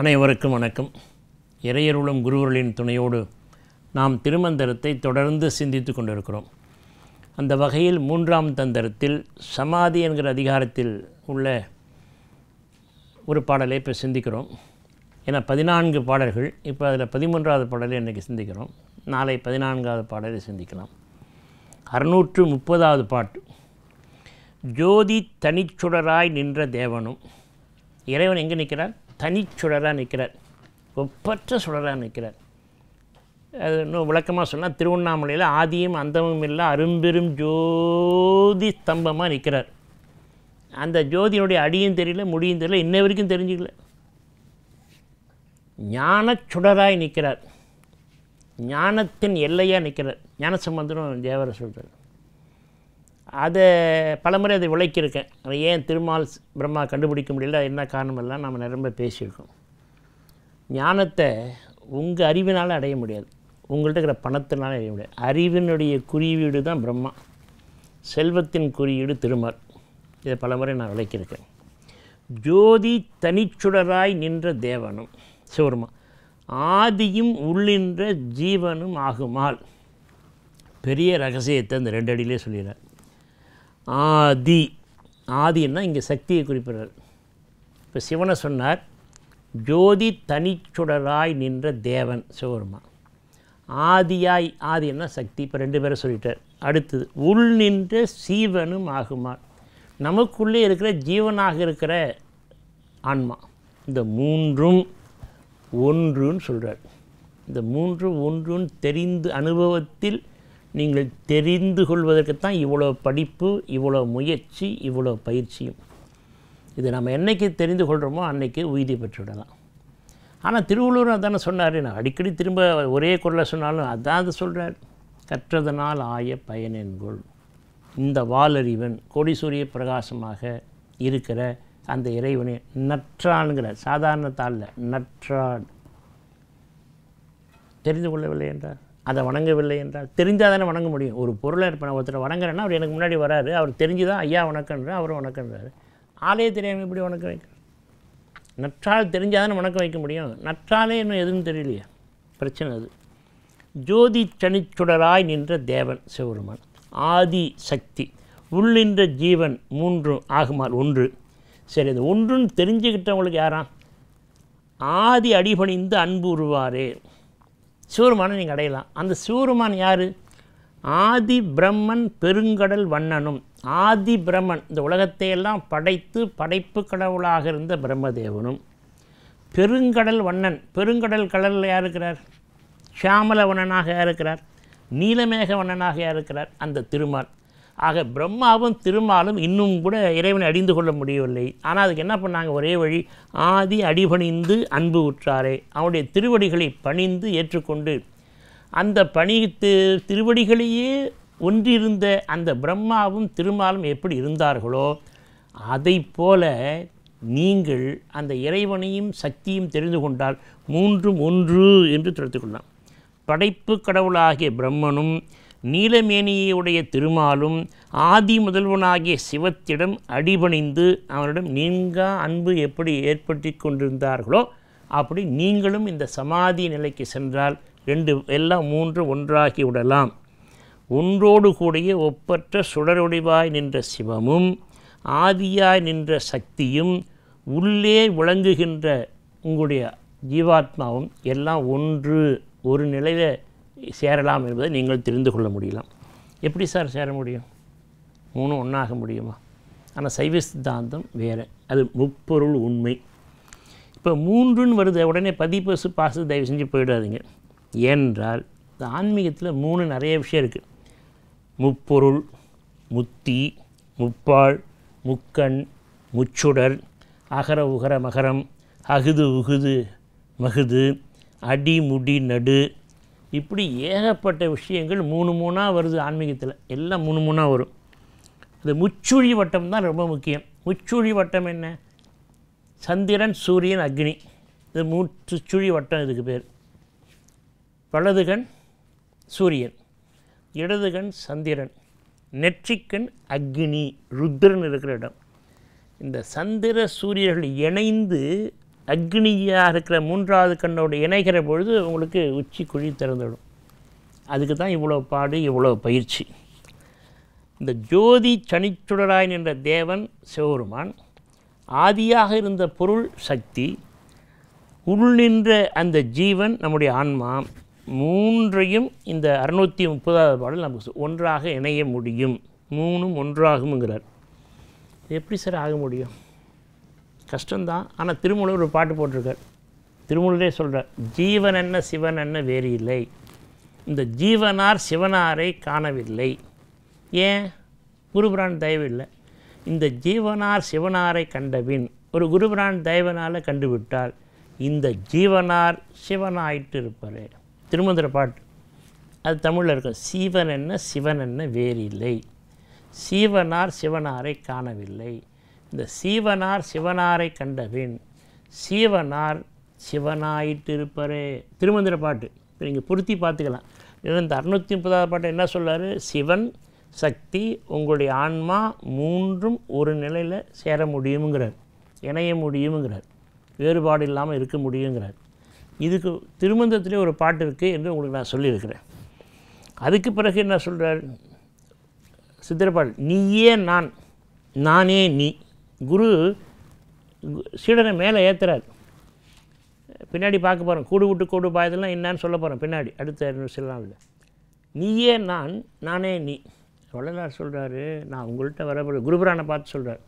அனைவருக்கும் வணக்கம் இறையருளும் குருவர்களின் துணையோடு நாம் திருமந்திரத்தை தொடர்ந்து சிந்தித்து கொண்டிருக்கிறோம் அந்த வகையில் மூன்றாம் தந்திரத்தில் சமாதி என்கிற அதிகாரத்தில் உள்ள ஒரு பாடலை இப்போ சிந்திக்கிறோம் ஏன்னா பதினான்கு பாடல்கள் இப்போ அதில் பதிமூன்றாவது பாடலை இன்றைக்கி சிந்திக்கிறோம் நாளை பதினான்காவது பாடலை சிந்திக்கலாம் அறுநூற்று முப்பதாவது பாட்டு ஜோதி தனிச்சுடராய் நின்ற தேவனும் இறைவன் எங்கே நிற்கிறார் தனி தனிச்சுடராக நிற்கிறார் ஒப்பற்ற சுடராக நிற்கிறார் அது இன்னும் விளக்கமாக சொன்னால் திருவண்ணாமலையில் ஆதியும் அந்தமும் இல்லை அரும்பெரும் ஜோதி ஸ்தம்பமாக நிற்கிறார் அந்த ஜோதியினுடைய அடியும் தெரியல முடியும் தெரியல இன்ன வரைக்கும் தெரிஞ்சுக்கல ஞான சுடராய் நிற்கிறார் ஞானத்தின் எல்லையாக நிற்கிறார் ஞானசம்பந்தனும் தேவரை சொல்கிறார் அதை பலமுறை அதை உழைக்கியிருக்கேன் அதை ஏன் திருமால் பிரம்மா கண்டுபிடிக்க முடியல என்ன காரணமெல்லாம் நாம் நிரம்ப பேசியிருக்கோம் ஞானத்தை உங்கள் அறிவினால் அடைய முடியாது உங்கள்கிட்ட இருக்கிற பணத்தினால அடைய முடியாது அறிவினுடைய குறியீடு தான் பிரம்மா செல்வத்தின் குறியீடு திருமால் இதை பலமுறை நான் விளக்கியிருக்கேன் ஜோதி தனிச்சுடராய் நின்ற தேவனும் சிவருமா ஆதியும் உள்ளின்ற ஜீவனும் ஆகுமால் பெரிய ரகசியத்தை அந்த ரெண்டு அடியிலே சொல்லிடுறார் ஆதி ஆதினா இங்கே சக்தியை குறிப்பிடுறார் இப்போ சிவனை சொன்னார் ஜோதி தனிச்சுடராய் நின்ற தேவன் சிவபெருமா ஆதியாய் ஆதி என்ன சக்தி இப்போ ரெண்டு பேரை சொல்லிட்டார் அடுத்தது உள் நின்ற சீவனும் ஆகுமார் நமக்குள்ளே இருக்கிற ஜீவனாக இருக்கிற ஆன்மா இந்த மூன்றும் ஒன்றுன்னு சொல்கிறார் இந்த மூன்று ஒன்றுன்னு தெரிந்து அனுபவத்தில் நீங்கள் தெரிந்து கொள்வதற்குத்தான் இவ்வளோ படிப்பு இவ்வளோ முயற்சி இவ்வளோ பயிற்சியும் இது நம்ம என்றைக்கு தெரிந்து கொள்கிறோமோ அன்றைக்கி உயிரி பெற்றுவிடலாம் ஆனால் திருவள்ளுவர் தானே சொன்னார் நான் அடிக்கடி திரும்ப ஒரே குரலை சொன்னாலும் அதான் சொல்கிறார் கற்றதனால் ஆய பயனென்கொள் இந்த வாலறிவன் கோடிசூரிய பிரகாசமாக இருக்கிற அந்த இறைவனை நற்றான்கிற சாதாரணத்தால் நற்றான் தெரிந்து கொள்ளவில்லை என்றார் அதை வணங்கவில்லை என்றால் தெரிஞ்சால் தானே வணங்க முடியும் ஒரு பொருளை இருப்பேன் ஒருத்தர் வணங்குறேன்னா அவர் எனக்கு முன்னாடி வராரு அவர் தெரிஞ்சு தான் ஐயா வணக்கன்றார் அவரும் வணக்கன்றார் ஆலய தெரியாமல் இப்படி வணக்க வைக்க நற்றால் தெரிஞ்சால் தானே வணக்கம் வைக்க முடியும் நற்றாலே இன்னும் எதுவும் தெரியலையே பிரச்சனை அது ஜோதி சனிச்சுடராய் நின்ற தேவன் சிவருமான் ஆதி சக்தி உள்ளின்ற ஜீவன் மூன்றும் ஆகுமார் ஒன்று சரி அது ஒன்றுன்னு தெரிஞ்சுக்கிட்டவங்களுக்கு யாராம் ஆதி அடிபணிந்து அன்பு உருவாரே சிவருமானை நீங்கள் அடையலாம் அந்த சூருமான் யார் ஆதி பிரம்மன் பெருங்கடல் வண்ணனும் ஆதி பிரம்மன் இந்த உலகத்தையெல்லாம் படைத்து படைப்பு கடவுளாக இருந்த பிரம்மதேவனும் பெருங்கடல் வண்ணன் பெருங்கடல் கடலில் யார் இருக்கிறார் வண்ணனாக யார் இருக்கிறார் நீலமேக வண்ணனாக யார் இருக்கிறார் அந்த திருமால் ஆக பிரம்மாவும் திருமாலும் இன்னும் கூட இறைவனை அடிந்து கொள்ள முடியவில்லை ஆனால் அதுக்கு என்ன பண்ணாங்க ஒரே வழி ஆதி அடிபணிந்து அன்பு உற்றாரே அவனுடைய திருவடிகளை பணிந்து ஏற்றுக்கொண்டு அந்த பணி திருவடிகளையே ஒன்றிருந்த அந்த பிரம்மாவும் திருமாலும் எப்படி இருந்தார்களோ அதை போல நீங்கள் அந்த இறைவனையும் சக்தியும் தெரிந்து கொண்டால் மூன்றும் ஒன்று என்று தெரிந்து கொள்ளலாம் படைப்பு கடவுளாகிய பிரம்மனும் நீலமேனியுடைய திருமாலும் ஆதி முதல்வனாகிய சிவத்திடம் அடிபணிந்து அவனிடம் நீங்கா அன்பு எப்படி ஏற்படுத்தி கொண்டிருந்தார்களோ அப்படி நீங்களும் இந்த சமாதி நிலைக்கு சென்றால் ரெண்டு எல்லாம் மூன்று ஒன்றாகி விடலாம் ஒன்றோடு கூடிய ஒப்பற்ற சுடரொடிவாய் நின்ற சிவமும் ஆதியாய் நின்ற சக்தியும் உள்ளே விளங்குகின்ற உங்களுடைய ஜீவாத்மாவும் எல்லாம் ஒன்று ஒரு நிலையில் சேரலாம் என்பதை நீங்கள் தெரிந்து கொள்ள முடியலாம் எப்படி சார் சேர முடியும் மூணு ஒன்றாக முடியுமா ஆனால் சைவ சித்தாந்தம் வேறு அது முப்பொருள் உண்மை இப்போ மூன்றுன்னு வருது உடனே பதிப்பசு பாசு தயவு செஞ்சு போயிடாதீங்க ஏனென்றால் இந்த ஆன்மீகத்தில் மூணு நிறைய விஷயம் இருக்குது முப்பொருள் முத்தி முப்பாள் முக்கண் முச்சுடர் அகர உகர மகரம் அகுது உகுது மகுது அடி முடி நடு இப்படி ஏகப்பட்ட விஷயங்கள் மூணு மூணாக வருது ஆன்மீகத்தில் எல்லாம் மூணு மூணாக வரும் அது முச்சுழி வட்டம் தான் ரொம்ப முக்கியம் முச்சுழி வட்டம் என்ன சந்திரன் சூரியன் அக்னி இது மூச்சு சுழி வட்டம் இதுக்கு பேர் வலதுகண் சூரியன் இடதுகண் சந்திரன் நெற்றிக்கண் அக்னி ருத்ரன் இருக்கிற இடம் இந்த சந்திர சூரியர்கள் இணைந்து அக்னியாக இருக்கிற மூன்றாவது கண்ணோடு இணைகிற பொழுது உங்களுக்கு உச்சி குழி திறந்துவிடும் அதுக்கு தான் இவ்வளோ பாடு இவ்வளோ பயிற்சி இந்த ஜோதி சனிச்சுடராய் நின்ற தேவன் சிவபெருமான் ஆதியாக இருந்த பொருள் சக்தி உள் நின்ற அந்த ஜீவன் நம்முடைய ஆன்மா மூன்றையும் இந்த அறுநூற்றி முப்பதாவது பாடல் நமக்கு ஒன்றாக இணைய முடியும் மூணும் ஒன்றாகுங்கிறார் எப்படி சார் ஆக முடியும் கஷ்டம்தான் ஆனால் திருமூலர் ஒரு பாட்டு போட்டிருக்கார் திருமூலரே சொல்கிறார் ஜீவன் என்ன சிவன் என்ன வேறு இல்லை இந்த ஜீவனார் சிவனாரை காணவில்லை ஏன் குருபிரான் தயவு இல்லை இந்த ஜீவனார் சிவனாரை கண்டபின் ஒரு குருபிரான் தயவனால் கண்டுவிட்டால் இந்த ஜீவனார் சிவனாயிட்டு இருப்பார் திருமந்திர பாட்டு அது தமிழில் இருக்கும் சீவன் என்ன சிவன் என்ன இல்லை சீவனார் சிவனாரை காணவில்லை இந்த சீவனார் சிவனாரை கண்டபின் சீவனார் சிவனாயிட்டிருப்பரே திருமந்திர பாட்டு இப்போ நீங்கள் பொருத்தி பார்த்துக்கலாம் இந்த அறுநூற்றி முப்பதாவது பாட்டு என்ன சொல்கிறார் சிவன் சக்தி உங்களுடைய ஆன்மா மூன்றும் ஒரு நிலையில் சேர முடியுங்கிறார் இணைய முடியுங்கிறார் வேறுபாடு இல்லாமல் இருக்க முடியுங்கிறார் இதுக்கு திருமந்திரத்துலேயே ஒரு பாட்டு இருக்குது என்று உங்களுக்கு நான் சொல்லியிருக்கிறேன் அதுக்கு பிறகு என்ன சொல்கிறார் சித்திரப்பாடு நீயே நான் நானே நீ குரு சீடனை மேலே ஏற்றுறாரு பின்னாடி பார்க்க போகிறோம் கூடு விட்டு கூடு பாயதெல்லாம் என்னான்னு சொல்ல போகிறோம் பின்னாடி அடுத்த சில நாளில் நீயே நான் நானே நீ சொல்லலார் சொல்கிறாரு நான் உங்கள்கிட்ட வரப்படுற குருபுரானை பார்த்து சொல்கிறார்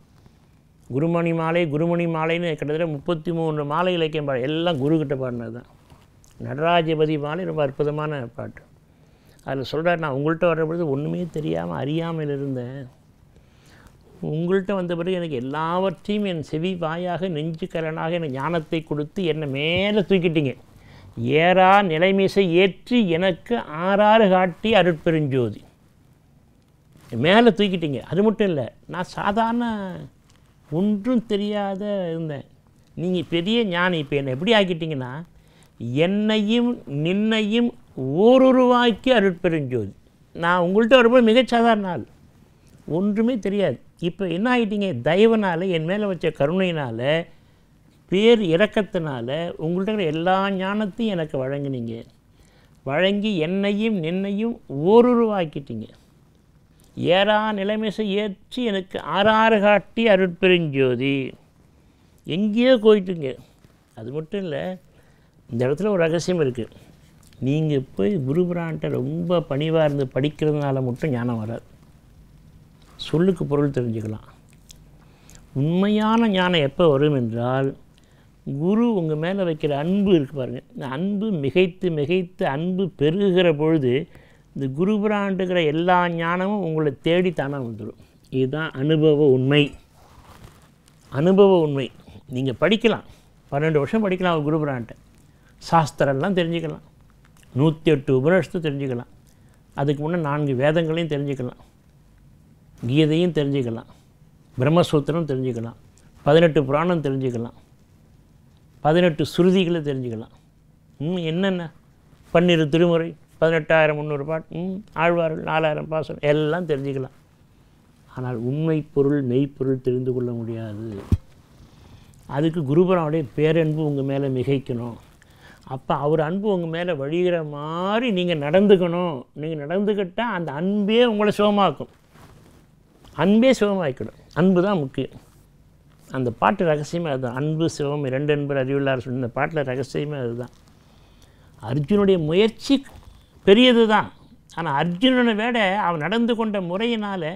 குருமணி மாலை குருமணி மாலைன்னு கிட்டத்தட்ட முப்பத்தி மூணு மாலை இலக்கியம் பாடு எல்லாம் குருக்கிட்ட பாடினது தான் நடராஜபதி மாலை ரொம்ப அற்புதமான பாட்டு அதில் சொல்கிறார் நான் உங்கள்கிட்ட வர்ற பொழுது ஒன்றுமே தெரியாமல் அறியாமல் இருந்தேன் உங்கள்கிட்ட வந்த பிறகு எனக்கு எல்லாவற்றையும் என் செவி வாயாக நெஞ்சுக்கரனாக என் ஞானத்தை கொடுத்து என்னை மேலே தூக்கிட்டீங்க ஏறா நிலைமீசை ஏற்றி எனக்கு ஆறாறு காட்டி அருட்பெருஞ்சோதி மேலே தூக்கிட்டீங்க அது மட்டும் இல்லை நான் சாதாரண ஒன்றும் தெரியாத இருந்தேன் நீங்கள் பெரிய ஞானி இப்போ என்னை எப்படி ஆக்கிட்டீங்கன்னா என்னையும் நின்னையும் ஓருருவாக்கி அருட்பெருஞ்சோதி நான் உங்கள்கிட்ட வரும்போது மிகச்சாதாரண ஆள் ஒன்றுமே தெரியாது இப்போ என்ன ஆகிட்டீங்க தயவனால் என் மேலே வச்ச கருணையினால் பேர் இறக்கத்தினால உங்கள்கிட்ட எல்லா ஞானத்தையும் எனக்கு வழங்கினீங்க வழங்கி என்னையும் நின்னையும் ஓருருவாக்கிட்டீங்க ஏறா நிலைமைசை ஏற்றி எனக்கு ஆறாறு காட்டி அருட்பெருஞ்சோதி எங்கேயோ போயிட்டுங்க அது மட்டும் இல்லை இந்த இடத்துல ஒரு ரகசியம் இருக்குது நீங்கள் போய் குருபுரான்ட்ட ரொம்ப பணிவாக இருந்து படிக்கிறதுனால மட்டும் ஞானம் வராது சொல்லுக்கு பொருள் தெரிஞ்சுக்கலாம் உண்மையான ஞானம் எப்போ வரும் என்றால் குரு உங்கள் மேலே வைக்கிற அன்பு இருக்குது பாருங்கள் இந்த அன்பு மிகைத்து மிகைத்து அன்பு பெருகிற பொழுது இந்த குரு குருபுராண்டுகிற எல்லா ஞானமும் உங்களை தானே வந்துடும் இதுதான் அனுபவ உண்மை அனுபவ உண்மை நீங்கள் படிக்கலாம் பன்னெண்டு வருஷம் படிக்கலாம் குரு குருபுராண்ட்டை சாஸ்திரம்லாம் தெரிஞ்சுக்கலாம் நூற்றி எட்டு உபநிஷத்தை தெரிஞ்சுக்கலாம் அதுக்கு முன்னே நான்கு வேதங்களையும் தெரிஞ்சுக்கலாம் கீதையும் தெரிஞ்சுக்கலாம் பிரம்மசூத்திரம் தெரிஞ்சுக்கலாம் பதினெட்டு புராணம் தெரிஞ்சுக்கலாம் பதினெட்டு சுருதிகளை தெரிஞ்சுக்கலாம் ம் என்னென்ன பன்னிரு திருமுறை பதினெட்டாயிரம் முந்நூறு பாட் ம் ஆழ்வார்கள் நாலாயிரம் பாசம் எல்லாம் தெரிஞ்சுக்கலாம் ஆனால் உண்மை பொருள் மெய்ப்பொருள் தெரிந்து கொள்ள முடியாது அதுக்கு குருபரனுடைய பேரன்பு உங்கள் மேலே மிகைக்கணும் அப்போ அவர் அன்பு உங்கள் மேலே வழிகிற மாதிரி நீங்கள் நடந்துக்கணும் நீங்கள் நடந்துக்கிட்டால் அந்த அன்பே உங்களை சுகமாக்கும் அன்பே சிவமாய்க்கிடும் அன்பு தான் முக்கியம் அந்த பாட்டு ரகசியமே அதுதான் அன்பு சிவம் இரண்டு அன்பர் அறிவுள்ளார் சொன்ன பாட்டில் ரகசியமே அதுதான் அர்ஜுனுடைய முயற்சி பெரியது தான் ஆனால் அர்ஜுனனை விட அவன் நடந்து கொண்ட முறையினால்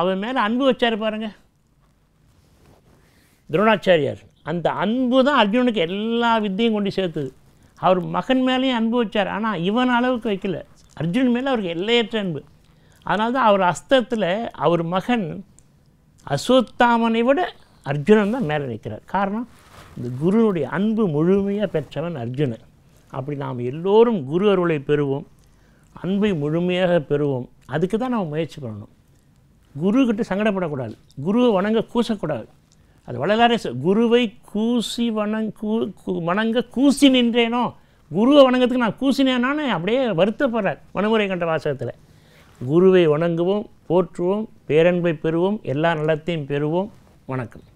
அவன் மேலே அன்பு வச்சார் பாருங்க துரோணாச்சாரியார் அந்த அன்பு தான் அர்ஜுனனுக்கு எல்லா வித்தையும் கொண்டு சேர்த்துது அவர் மகன் மேலேயும் அன்பு வச்சார் ஆனால் இவன் அளவுக்கு வைக்கல அர்ஜுன் மேலே அவருக்கு எல்லையற்ற அன்பு அதனால தான் அவர் அஸ்தத்தில் அவர் மகன் அஸ்வத்தாமனை விட அர்ஜுனன் தான் மேலே நிற்கிறார் காரணம் இந்த குருனுடைய அன்பு முழுமையாக பெற்றவன் அர்ஜுனன் அப்படி நாம் எல்லோரும் குரு அருளை பெறுவோம் அன்பை முழுமையாக பெறுவோம் அதுக்கு தான் நாம் முயற்சி பண்ணணும் குருக்கிட்ட சங்கடப்படக்கூடாது குருவை வணங்க கூசக்கூடாது அது வள்ளலாரே குருவை கூசி வணங் கூ வணங்க கூசி நின்றேனோ குருவை வணங்கத்துக்கு நான் கூசினேனானே அப்படியே வருத்தப்படுறார் வனமுறை கண்ட வாசகத்தில் குருவை வணங்குவோம் போற்றுவோம் பேரன்பை பெறுவோம் எல்லா நலத்தையும் பெறுவோம் வணக்கம்